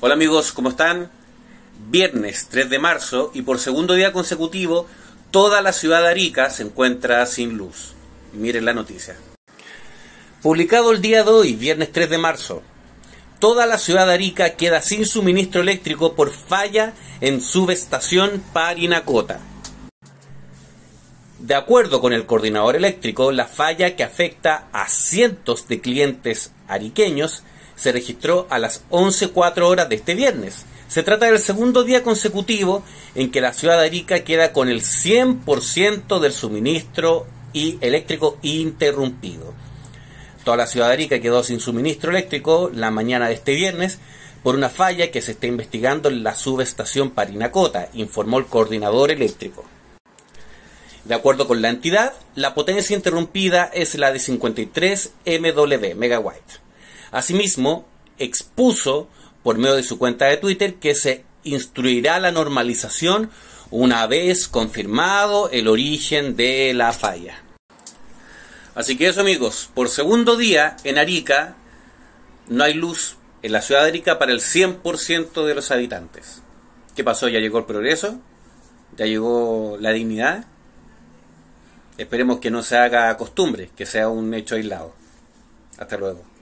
Hola amigos, ¿cómo están? Viernes 3 de marzo y por segundo día consecutivo toda la ciudad de Arica se encuentra sin luz. miren la noticia. Publicado el día de hoy, viernes 3 de marzo, toda la ciudad de Arica queda sin suministro eléctrico por falla en subestación Parinacota. De acuerdo con el coordinador eléctrico, la falla que afecta a cientos de clientes ariqueños se registró a las 11.04 horas de este viernes. Se trata del segundo día consecutivo en que la ciudad de Arica queda con el 100% del suministro eléctrico interrumpido. Toda la ciudad de Arica quedó sin suministro eléctrico la mañana de este viernes por una falla que se está investigando en la subestación Parinacota, informó el coordinador eléctrico. De acuerdo con la entidad, la potencia interrumpida es la de 53 MW, megawatt. Asimismo, expuso por medio de su cuenta de Twitter que se instruirá la normalización una vez confirmado el origen de la falla. Así que eso amigos, por segundo día en Arica no hay luz en la ciudad de Arica para el 100% de los habitantes. ¿Qué pasó? ¿Ya llegó el progreso? ¿Ya llegó la dignidad? Esperemos que no se haga costumbre, que sea un hecho aislado. Hasta luego.